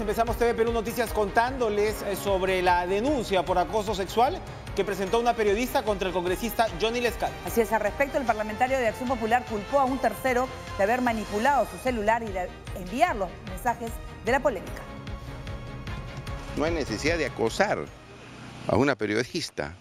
Empezamos TV Perú Noticias contándoles eh, sobre la denuncia por acoso sexual que presentó una periodista contra el congresista Johnny Lescal. Así es, al respecto, el parlamentario de Acción Popular culpó a un tercero de haber manipulado su celular y de enviar los mensajes de la polémica. No hay necesidad de acosar a una periodista.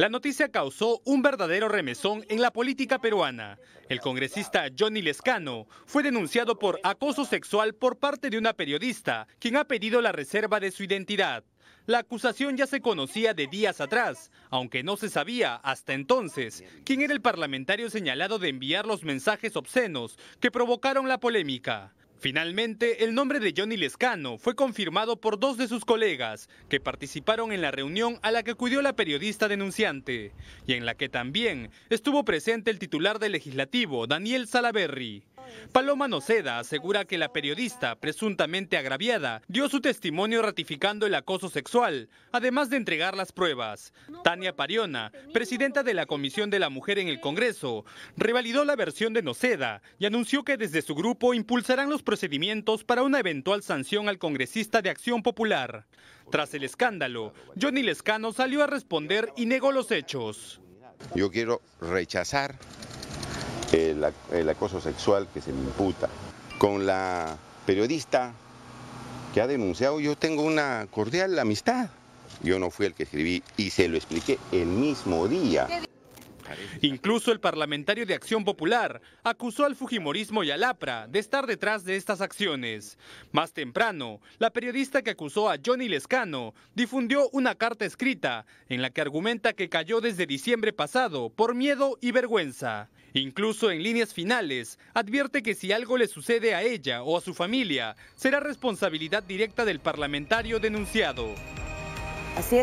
La noticia causó un verdadero remesón en la política peruana. El congresista Johnny Lescano fue denunciado por acoso sexual por parte de una periodista, quien ha pedido la reserva de su identidad. La acusación ya se conocía de días atrás, aunque no se sabía hasta entonces quién era el parlamentario señalado de enviar los mensajes obscenos que provocaron la polémica. Finalmente, el nombre de Johnny Lescano fue confirmado por dos de sus colegas que participaron en la reunión a la que acudió la periodista denunciante y en la que también estuvo presente el titular del legislativo, Daniel Salaberry. Paloma Noceda asegura que la periodista, presuntamente agraviada, dio su testimonio ratificando el acoso sexual, además de entregar las pruebas. Tania Pariona, presidenta de la Comisión de la Mujer en el Congreso, revalidó la versión de Noceda y anunció que desde su grupo impulsarán los procedimientos para una eventual sanción al congresista de Acción Popular. Tras el escándalo, Johnny Lescano salió a responder y negó los hechos. Yo quiero rechazar el, acoso sexual que se me imputa. Con la periodista que ha denunciado, yo tengo una cordial amistad. Yo no fui el que escribí y se lo expliqué el mismo día. Incluso el parlamentario de Acción Popular acusó al Fujimorismo y al APRA de estar detrás de estas acciones. Más temprano, la periodista que acusó a Johnny Lescano difundió una carta escrita en la que argumenta que cayó desde diciembre pasado por miedo y vergüenza. Incluso en líneas finales, advierte que si algo le sucede a ella o a su familia, será responsabilidad directa del parlamentario denunciado. Así